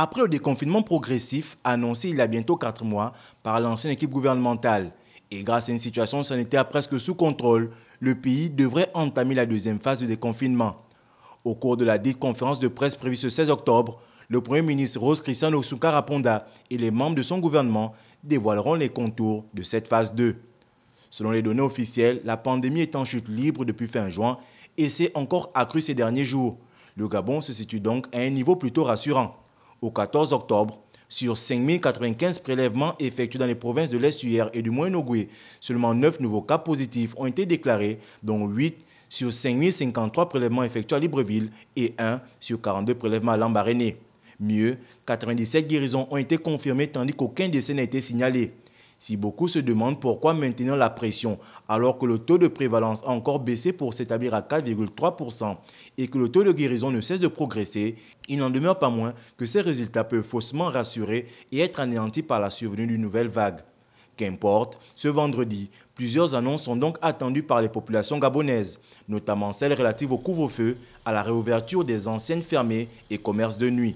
après le déconfinement progressif annoncé il y a bientôt quatre mois par l'ancienne équipe gouvernementale. Et grâce à une situation sanitaire presque sous contrôle, le pays devrait entamer la deuxième phase de déconfinement. Au cours de la dite conférence de presse prévue ce 16 octobre, le Premier ministre Rose Christian Osuka Raponda et les membres de son gouvernement dévoileront les contours de cette phase 2. Selon les données officielles, la pandémie est en chute libre depuis fin juin et s'est encore accrue ces derniers jours. Le Gabon se situe donc à un niveau plutôt rassurant au 14 octobre. Sur 5095 prélèvements effectués dans les provinces de l'Estuaire et du Moyen-Ogoué, seulement 9 nouveaux cas positifs ont été déclarés, dont 8 sur 5053 prélèvements effectués à Libreville et 1 sur 42 prélèvements à Lambaréné. Mieux, 97 guérisons ont été confirmées tandis qu'aucun décès n'a été signalé. Si beaucoup se demandent pourquoi maintenir la pression alors que le taux de prévalence a encore baissé pour s'établir à 4,3% et que le taux de guérison ne cesse de progresser, il n'en demeure pas moins que ces résultats peuvent faussement rassurer et être anéantis par la survenue d'une nouvelle vague. Qu'importe, ce vendredi, plusieurs annonces sont donc attendues par les populations gabonaises, notamment celles relatives au couvre-feu, à la réouverture des anciennes fermées et commerces de nuit.